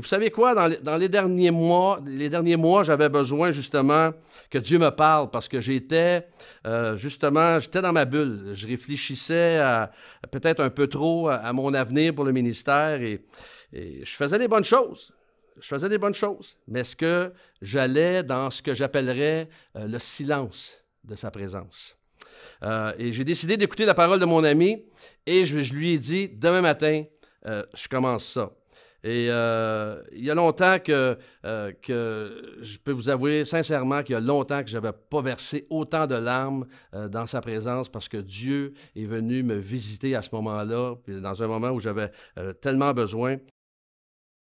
Et vous savez quoi, dans les, derniers mois, les derniers mois, j'avais besoin justement que Dieu me parle parce que j'étais euh, justement, j'étais dans ma bulle. Je réfléchissais à, peut-être un peu trop à, mon avenir pour le ministère et, je faisais des bonnes choses je faisais des bonnes choses, mais est-ce que j'allais dans ce que j'appellerais euh, le silence de sa présence? Euh, et j'ai décidé d'écouter la parole de mon ami et je, lui ai dit, demain matin, je commence ça. Et euh, il y a longtemps que, euh, que je peux vous avouer sincèrement qu'il y a longtemps que je n'avais pas versé autant de larmes euh, dans sa présence parce que Dieu est venu me visiter à ce moment-là, dans un moment où j'avais tellement besoin.